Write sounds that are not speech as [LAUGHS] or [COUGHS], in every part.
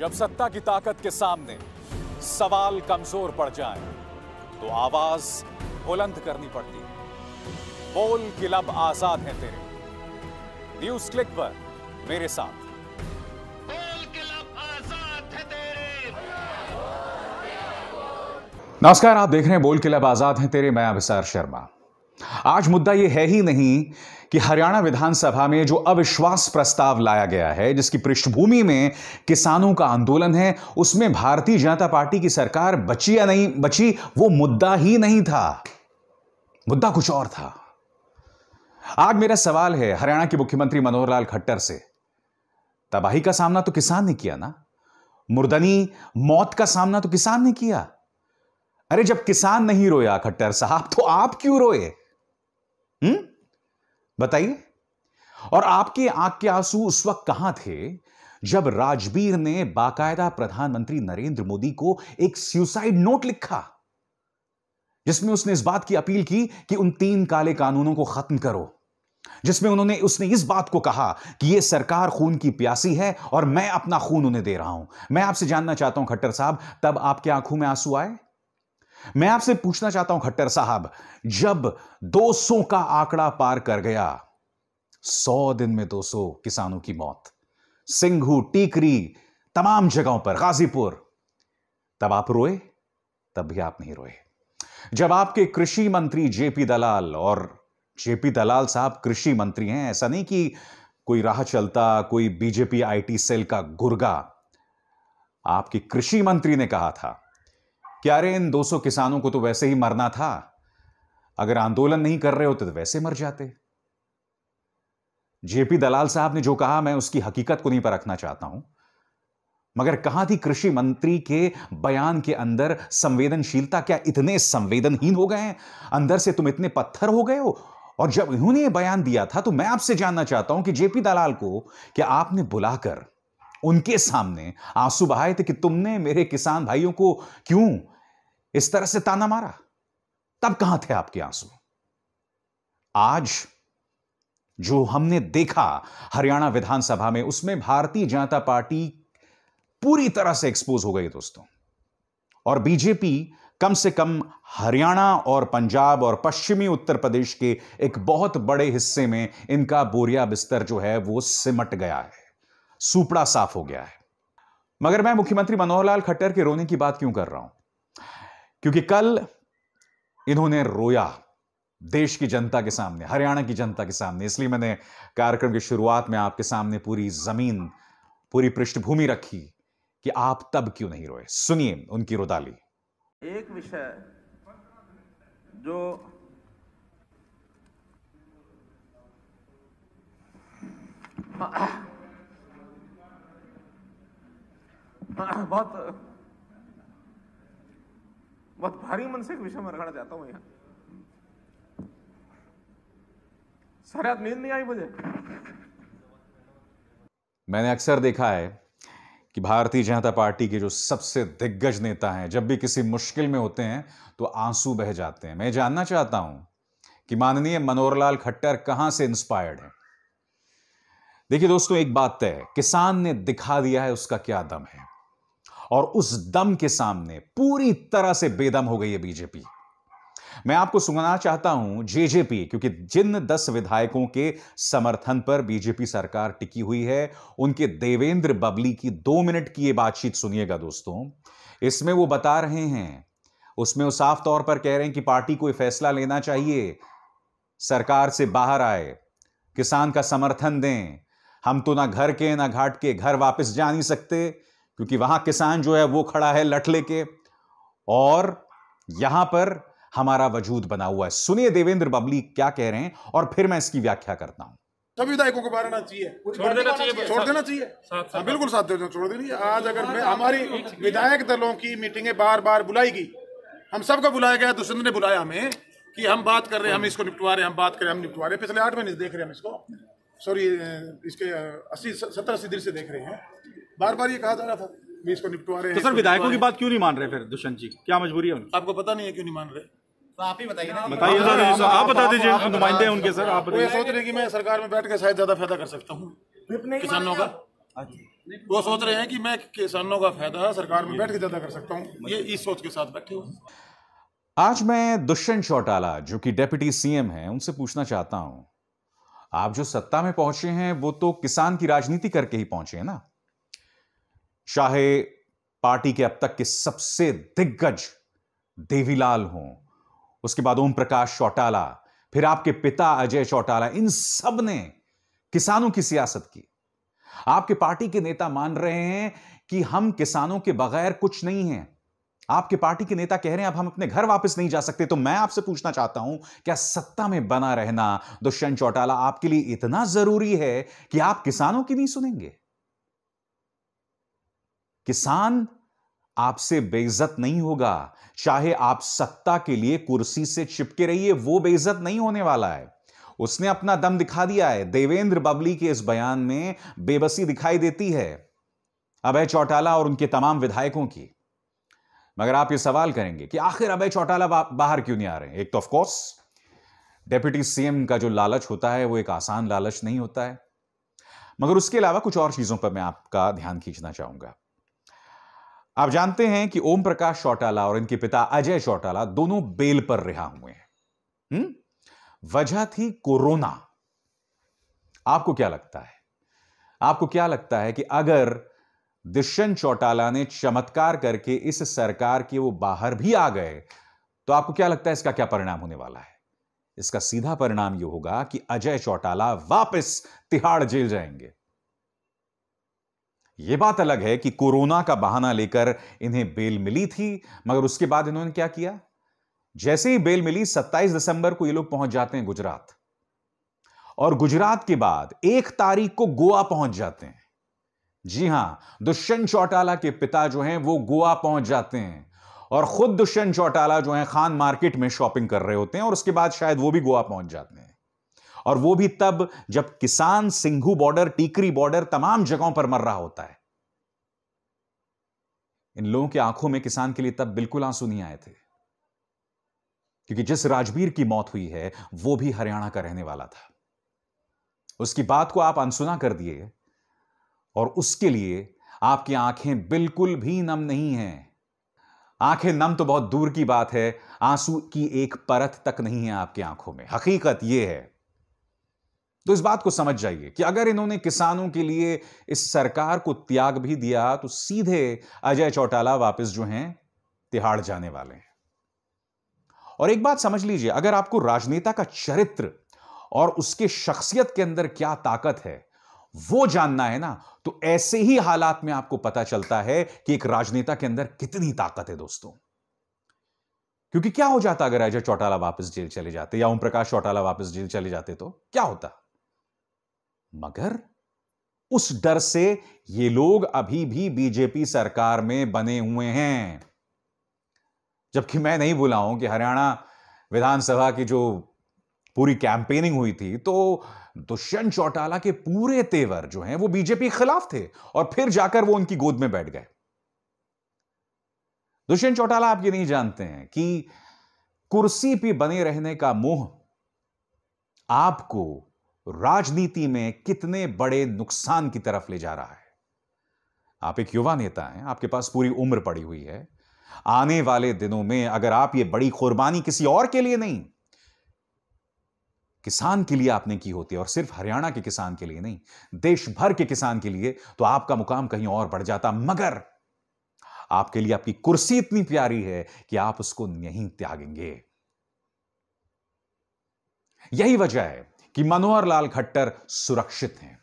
जब सत्ता की ताकत के सामने सवाल कमजोर पड़ जाए तो आवाज बुलंद करनी पड़ती है बोल के लब आजाद है तेरे न्यूज क्लिक पर मेरे साथ नमस्कार आप देख रहे हैं बोल के लब आजाद हैं तेरे मैं अभिसार शर्मा आज मुद्दा यह है ही नहीं कि हरियाणा विधानसभा में जो अविश्वास प्रस्ताव लाया गया है जिसकी पृष्ठभूमि में किसानों का आंदोलन है उसमें भारतीय जनता पार्टी की सरकार बची या नहीं बची वो मुद्दा ही नहीं था मुद्दा कुछ और था आज मेरा सवाल है हरियाणा के मुख्यमंत्री मनोहर लाल खट्टर से तबाही का सामना तो किसान ने किया ना मुर्दनी मौत का सामना तो किसान ने किया अरे जब किसान नहीं रोया खट्टर साहब तो आप क्यों रोए हम्म बताइए और आपके आंख के आंसू उस वक्त कहां थे जब राजबीर ने बाकायदा प्रधानमंत्री नरेंद्र मोदी को एक सुसाइड नोट लिखा जिसमें उसने इस बात की अपील की कि उन तीन काले कानूनों को खत्म करो जिसमें उन्होंने उसने इस बात को कहा कि यह सरकार खून की प्यासी है और मैं अपना खून उन्हें दे रहा हूं मैं आपसे जानना चाहता हूं खट्टर साहब तब आपकी आंखों में आंसू आए मैं आपसे पूछना चाहता हूं खट्टर साहब जब 200 का आंकड़ा पार कर गया 100 दिन में 200 किसानों की मौत सिंघू टीकरी तमाम जगहों पर गाजीपुर तब आप रोए तब भी आप नहीं रोए जब आपके कृषि मंत्री जेपी दलाल और जेपी दलाल साहब कृषि मंत्री हैं ऐसा नहीं कि कोई राह चलता कोई बीजेपी आईटी सेल का गुर्गा आपके कृषि मंत्री ने कहा था क्या रे इन 200 किसानों को तो वैसे ही मरना था अगर आंदोलन नहीं कर रहे होते तो वैसे मर जाते जेपी दलाल साहब ने जो कहा मैं उसकी हकीकत को नहीं परखना चाहता हूं मगर कहां थी कृषि मंत्री के बयान के अंदर संवेदनशीलता क्या इतने संवेदनहीन हो गए हैं अंदर से तुम इतने पत्थर हो गए हो और जब इन्होंने बयान दिया था तो मैं आपसे जानना चाहता हूं कि जेपी दलाल को क्या आपने बुलाकर उनके सामने आंसू बहाए थे कि तुमने मेरे किसान भाइयों को क्यों इस तरह से ताना मारा तब कहां थे आपके आंसू आज जो हमने देखा हरियाणा विधानसभा में उसमें भारतीय जनता पार्टी पूरी तरह से एक्सपोज हो गई दोस्तों और बीजेपी कम से कम हरियाणा और पंजाब और पश्चिमी उत्तर प्रदेश के एक बहुत बड़े हिस्से में इनका बोरिया बिस्तर जो है वो सिमट गया है सुपड़ा साफ हो गया है मगर मैं मुख्यमंत्री मनोहर लाल खट्टर के रोने की बात क्यों कर रहा हूं क्योंकि कल इन्होंने रोया देश की जनता के सामने हरियाणा की जनता के सामने इसलिए मैंने कार्यक्रम की शुरुआत में आपके सामने पूरी जमीन पूरी पृष्ठभूमि रखी कि आप तब क्यों नहीं रोए सुनिए उनकी रोदाली एक विषय जो [COUGHS] बहुत बहुत भारी मन से एक विषय में रखना चाहता हूं यहां सारे नींद नहीं आई मुझे मैंने अक्सर देखा है कि भारतीय जनता पार्टी के जो सबसे दिग्गज नेता हैं जब भी किसी मुश्किल में होते हैं तो आंसू बह जाते हैं मैं जानना चाहता हूं कि माननीय मनोहरलाल खट्टर कहां से इंस्पायर्ड है देखिए दोस्तों एक बात तय किसान ने दिखा दिया है उसका क्या दम है और उस दम के सामने पूरी तरह से बेदम हो गई है बीजेपी मैं आपको सुनाना चाहता हूं जेजेपी क्योंकि जिन दस विधायकों के समर्थन पर बीजेपी सरकार टिकी हुई है उनके देवेंद्र बबली की दो मिनट की ये बातचीत सुनिएगा दोस्तों इसमें वो बता रहे हैं उसमें वो साफ तौर पर कह रहे हैं कि पार्टी को फैसला लेना चाहिए सरकार से बाहर आए किसान का समर्थन दें हम तो ना घर के ना घाट के घर वापस जा नहीं सकते क्योंकि वहां किसान जो है वो खड़ा है लठ लेके और यहां पर हमारा वजूद बना हुआ है सुनिए देवेंद्र बबली क्या कह रहे हैं और फिर मैं इसकी व्याख्या करता हूं सभी विधायकों को बारना चाहिए छोड़ देना चाहिए छोड़ बिल्कुल साथ छोड़ देनी आज अगर हमारी विधायक दलों की मीटिंगें बार बार बुलाई गई हम सबको बुलाया गया दुष्यंत तो ने बुलाया हमें कि हम बात कर रहे हैं हम इसको निपटवा रहे हैं हम बात कर रहे हैं हम निपटवा रहे हैं पिछले आठ महीने देख रहे हैं हम इसको सॉरी इसके अस्सी सत्तर अस्सी दिन से देख रहे हैं बार बार ये कहा जा रहा था भी इसको निपटवा रहे तो हैं तो सर विधायकों की बात क्यों नहीं मान रहे फिर दुष्यंत जी क्या मजबूरी है आपको पता नहीं है क्यों नहीं मान रहे तो आप ही बताइए ना बताइए सर आप बता दीजिए नुमाइंदे हैं उनके सर आप ये सोच रहे हैं कि मैं सरकार में बैठ के शायद ज्यादा फायदा कर सकता हूँ किसानों का हाँ वो सोच रहे हैं कि मैं किसानों का फायदा सरकार में बैठ के ज्यादा कर सकता हूँ ये इस सोच के साथ बैठे हुए आज मैं दुष्यंत चौटाला जो कि डेप्यूटी सीएम हैं उनसे पूछना चाहता हूं आप जो सत्ता में पहुंचे हैं वो तो किसान की राजनीति करके ही पहुंचे हैं ना चाहे पार्टी के अब तक के सबसे दिग्गज देवीलाल हों उसके बाद ओम प्रकाश चौटाला फिर आपके पिता अजय चौटाला इन सब ने किसानों की सियासत की आपके पार्टी के नेता मान रहे हैं कि हम किसानों के बगैर कुछ नहीं है आपके पार्टी के नेता कह रहे हैं अब हम अपने घर वापस नहीं जा सकते तो मैं आपसे पूछना चाहता हूं क्या सत्ता में बना रहना दुष्यंत चौटाला आपके लिए इतना जरूरी है कि आप किसानों की नहीं सुनेंगे किसान आपसे बेइज्जत नहीं होगा चाहे आप सत्ता के लिए कुर्सी से चिपके रहिए वो बेइज्जत नहीं होने वाला है उसने अपना दम दिखा दिया है देवेंद्र बबली के इस बयान में बेबसी दिखाई देती है अभय चौटाला और उनके तमाम विधायकों की मगर आप ये सवाल करेंगे कि आखिर अभय चौटाला बाहर क्यों नहीं आ रहे हैं एक तो ऑफकोर्स डेप्यूटी सीएम का जो लालच होता है वो एक आसान लालच नहीं होता है मगर उसके अलावा कुछ और चीजों पर मैं आपका ध्यान खींचना चाहूंगा आप जानते हैं कि ओम प्रकाश चौटाला और इनके पिता अजय चौटाला दोनों बेल पर रिहा हुए हैं हम्म? वजह थी कोरोना आपको क्या लगता है आपको क्या लगता है कि अगर दुष्यंत चौटाला ने चमत्कार करके इस सरकार के वो बाहर भी आ गए तो आपको क्या लगता है इसका क्या परिणाम होने वाला है इसका सीधा परिणाम यह होगा कि अजय चौटाला वापस तिहाड़ जेल जाएंगे यह बात अलग है कि कोरोना का बहाना लेकर इन्हें बेल मिली थी मगर उसके बाद इन्होंने क्या किया जैसे ही बेल मिली 27 दिसंबर को ये लोग पहुंच जाते हैं गुजरात और गुजरात के बाद एक तारीख को गोवा पहुंच जाते हैं जी हां दुष्यंत चौटाला के पिता जो हैं वो गोवा पहुंच जाते हैं और खुद दुष्यंत चौटाला जो है खान मार्केट में शॉपिंग कर रहे होते हैं और उसके बाद शायद वो भी गोवा पहुंच जाते हैं और वो भी तब जब किसान सिंघू बॉर्डर टीकरी बॉर्डर तमाम जगहों पर मर रहा होता है इन लोगों की आंखों में किसान के लिए तब बिल्कुल आंसू नहीं आए थे क्योंकि जिस राजवीर की मौत हुई है वो भी हरियाणा का रहने वाला था उसकी बात को आप अनसुना कर दिए और उसके लिए आपकी आंखें बिल्कुल भी नम नहीं हैं आंखें नम तो बहुत दूर की बात है आंसू की एक परत तक नहीं है आपकी आंखों में हकीकत यह है तो इस बात को समझ जाइए कि अगर इन्होंने किसानों के लिए इस सरकार को त्याग भी दिया तो सीधे अजय चौटाला वापस जो हैं तिहाड़ जाने वाले हैं और एक बात समझ लीजिए अगर आपको राजनेता का चरित्र और उसके शख्सियत के अंदर क्या ताकत है वो जानना है ना तो ऐसे ही हालात में आपको पता चलता है कि एक राजनेता के अंदर कितनी ताकत है दोस्तों क्योंकि क्या हो जाता अगर अजय चौटाला वापस जेल चले जाते या ओम प्रकाश चौटाला वापस जेल चले जाते तो क्या होता मगर उस डर से ये लोग अभी भी बीजेपी सरकार में बने हुए हैं जबकि मैं नहीं बोला हूं कि हरियाणा विधानसभा की जो पूरी कैंपेनिंग हुई थी तो दुष्यंत चौटाला के पूरे तेवर जो हैं वो बीजेपी के खिलाफ थे और फिर जाकर वो उनकी गोद में बैठ गए दुष्यंत चौटाला आप ये नहीं जानते हैं कि कुर्सी पे बने रहने का मोह आपको राजनीति में कितने बड़े नुकसान की तरफ ले जा रहा है आप एक युवा नेता हैं आपके पास पूरी उम्र पड़ी हुई है आने वाले दिनों में अगर आप ये बड़ी कुर्बानी किसी और के लिए नहीं किसान के लिए आपने की होती है और सिर्फ हरियाणा के किसान के लिए नहीं देश भर के किसान के लिए तो आपका मुकाम कहीं और बढ़ जाता मगर आपके लिए आपकी कुर्सी इतनी प्यारी है कि आप उसको नहीं त्यागेंगे यही वजह है कि मनोहर लाल खट्टर सुरक्षित हैं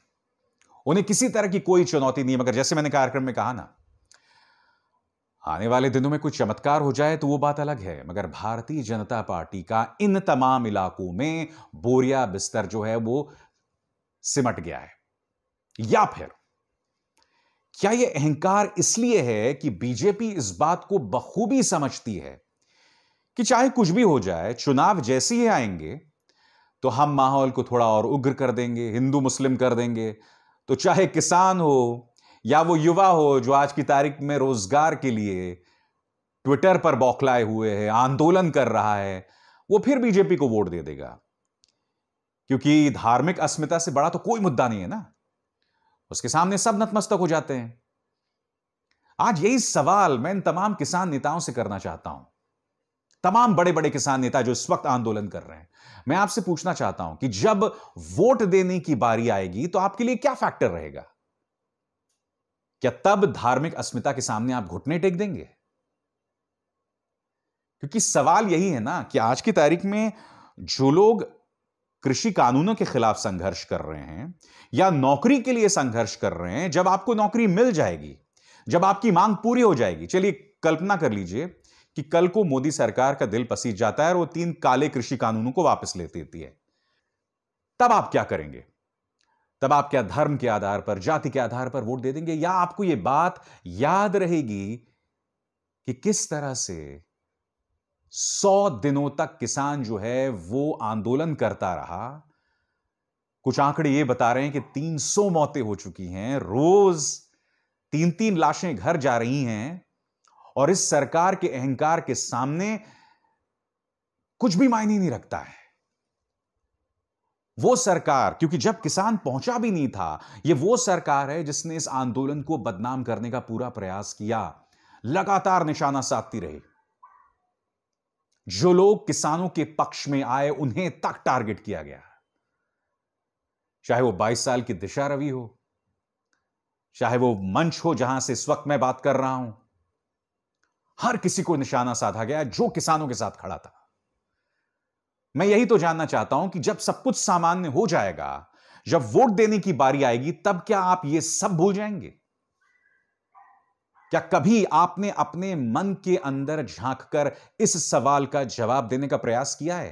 उन्हें किसी तरह की कोई चुनौती नहीं मगर जैसे मैंने कार्यक्रम में कहा ना आने वाले दिनों में कुछ चमत्कार हो जाए तो वो बात अलग है मगर भारतीय जनता पार्टी का इन तमाम इलाकों में बोरिया बिस्तर जो है वो सिमट गया है या फिर क्या यह अहंकार इसलिए है कि बीजेपी इस बात को बखूबी समझती है कि चाहे कुछ भी हो जाए चुनाव जैसे ही आएंगे तो हम माहौल को थोड़ा और उग्र कर देंगे हिंदू मुस्लिम कर देंगे तो चाहे किसान हो या वो युवा हो जो आज की तारीख में रोजगार के लिए ट्विटर पर बौखलाए हुए है आंदोलन कर रहा है वो फिर बीजेपी को वोट दे देगा क्योंकि धार्मिक अस्मिता से बड़ा तो कोई मुद्दा नहीं है ना उसके सामने सब नतमस्तक हो जाते हैं आज यही सवाल मैं इन तमाम किसान नेताओं से करना चाहता हूं तमाम बड़े बड़े किसान नेता जो इस वक्त आंदोलन कर रहे हैं मैं आपसे पूछना चाहता हूं कि जब वोट देने की बारी आएगी तो आपके लिए क्या फैक्टर रहेगा क्या तब धार्मिक अस्मिता के सामने आप घुटने टेक देंगे क्योंकि सवाल यही है ना कि आज की तारीख में जो लोग कृषि कानूनों के खिलाफ संघर्ष कर रहे हैं या नौकरी के लिए संघर्ष कर रहे हैं जब आपको नौकरी मिल जाएगी जब आपकी मांग पूरी हो जाएगी चलिए कल्पना कर लीजिए कि कल को मोदी सरकार का दिल पसीज जाता है और वो तीन काले कृषि कानूनों को वापस ले देती है तब आप क्या करेंगे तब आप क्या धर्म के आधार पर जाति के आधार पर वोट दे देंगे या आपको यह बात याद रहेगी कि किस तरह से सौ दिनों तक किसान जो है वो आंदोलन करता रहा कुछ आंकड़े ये बता रहे हैं कि 300 मौतें हो चुकी हैं रोज तीन तीन लाशें घर जा रही हैं और इस सरकार के अहंकार के सामने कुछ भी मायने नहीं रखता है वो सरकार क्योंकि जब किसान पहुंचा भी नहीं था ये वो सरकार है जिसने इस आंदोलन को बदनाम करने का पूरा प्रयास किया लगातार निशाना साधती रही जो लोग किसानों के पक्ष में आए उन्हें तक टारगेट किया गया चाहे वो 22 साल की दिशा रवि हो चाहे वो मंच हो जहां से इस वक्त मैं बात कर रहा हूं हर किसी को निशाना साधा गया जो किसानों के साथ खड़ा था मैं यही तो जानना चाहता हूं कि जब सब कुछ सामान्य हो जाएगा जब वोट देने की बारी आएगी तब क्या आप ये सब भूल जाएंगे क्या कभी आपने अपने मन के अंदर झांककर इस सवाल का जवाब देने का प्रयास किया है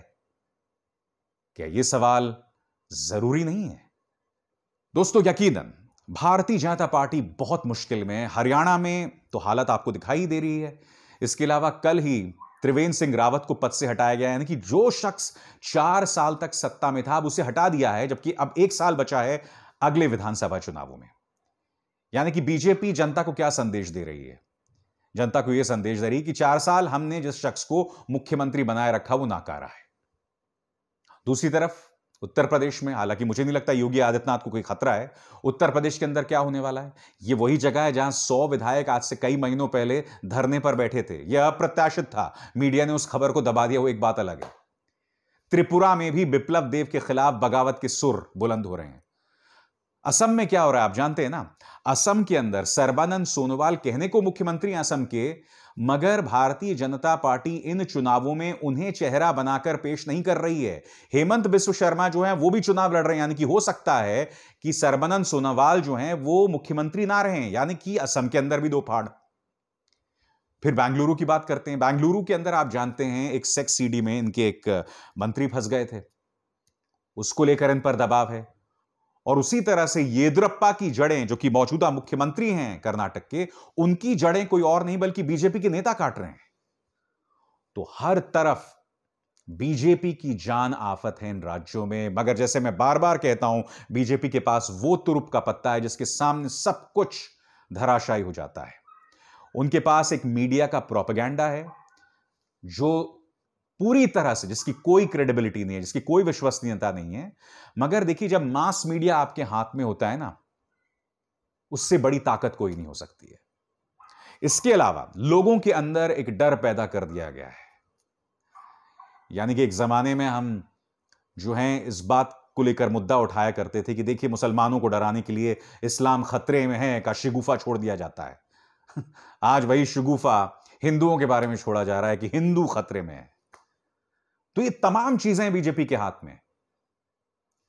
क्या यह सवाल जरूरी नहीं है दोस्तों यकीनन भारतीय जनता पार्टी बहुत मुश्किल में हरियाणा में तो हालत आपको दिखाई दे रही है इसके अलावा कल ही त्रिवेंद्र सिंह रावत को पद से हटाया गया यानी कि जो शख्स चार साल तक सत्ता में था अब उसे हटा दिया है जबकि अब एक साल बचा है अगले विधानसभा चुनावों में यानी कि बीजेपी जनता को क्या संदेश दे रही है जनता को यह संदेश दे रही है कि चार साल हमने जिस शख्स को मुख्यमंत्री बनाए रखा वो नाकारा है दूसरी तरफ उत्तर प्रदेश में हालांकि मुझे नहीं लगता योगी आदित्यनाथ को कोई खतरा है उत्तर प्रदेश के अंदर क्या होने वाला है ये वही जगह है जहां सौ विधायक आज से कई महीनों पहले धरने पर बैठे थे यह अप्रत्याशित था मीडिया ने उस खबर को दबा दिया वो एक बात अलग है त्रिपुरा में भी बिप्लव देव के खिलाफ बगावत के सुर बुलंद हो रहे हैं असम में क्या हो रहा है आप जानते हैं ना असम के अंदर सर्बानंद सोनोवाल कहने को मुख्यमंत्री हैं असम के मगर भारतीय जनता पार्टी इन चुनावों में उन्हें चेहरा बनाकर पेश नहीं कर रही है हेमंत बिश्व शर्मा जो है वो भी चुनाव लड़ रहे हैं यानी कि हो सकता है कि सर्बानंद सोनोवाल जो है वो मुख्यमंत्री ना रहे यानी कि असम के अंदर भी दो फाड़ फिर बेंगलुरु की बात करते हैं बेंगलुरु के अंदर आप जानते हैं एक सेक्स सीडी में इनके एक मंत्री फंस गए थे उसको लेकर इन पर दबाव है और उसी तरह से येदुरप्पा की जड़ें जो कि मौजूदा मुख्यमंत्री हैं कर्नाटक के उनकी जड़ें कोई और नहीं बल्कि बीजेपी के नेता काट रहे हैं तो हर तरफ बीजेपी की जान आफत है इन राज्यों में मगर जैसे मैं बार बार कहता हूं बीजेपी के पास वो तुरुप का पत्ता है जिसके सामने सब कुछ धराशायी हो जाता है उनके पास एक मीडिया का प्रोपेगेंडा है जो पूरी तरह से जिसकी कोई क्रेडिबिलिटी नहीं है जिसकी कोई विश्वसनीयता नहीं है मगर देखिए जब मास मीडिया आपके हाथ में होता है ना उससे बड़ी ताकत कोई नहीं हो सकती है इसके अलावा लोगों के अंदर एक डर पैदा कर दिया गया है यानी कि एक जमाने में हम जो हैं इस बात को लेकर मुद्दा उठाया करते थे कि देखिए मुसलमानों को डराने के लिए इस्लाम खतरे में है का शिगुफा छोड़ दिया जाता है [LAUGHS] आज वही शगुफा हिंदुओं के बारे में छोड़ा जा रहा है कि हिंदू खतरे में है तो ये तमाम चीजें बीजेपी के हाथ में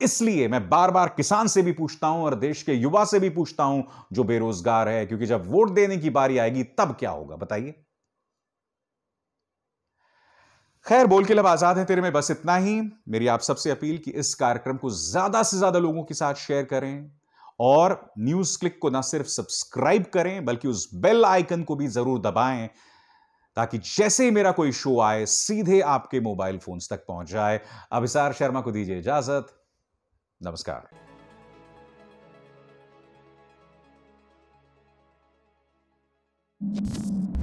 इसलिए मैं बार बार किसान से भी पूछता हूं और देश के युवा से भी पूछता हूं जो बेरोजगार है क्योंकि जब वोट देने की बारी आएगी तब क्या होगा बताइए खैर बोल के लब आजाद है तेरे में बस इतना ही मेरी आप सबसे अपील कि इस कार्यक्रम को ज्यादा से ज्यादा लोगों के साथ शेयर करें और न्यूज क्लिक को ना सिर्फ सब्सक्राइब करें बल्कि उस बेल आइकन को भी जरूर दबाएं ताकि जैसे ही मेरा कोई शो आए सीधे आपके मोबाइल फोन तक पहुंच जाए अभिसार शर्मा को दीजिए इजाजत नमस्कार Thank you.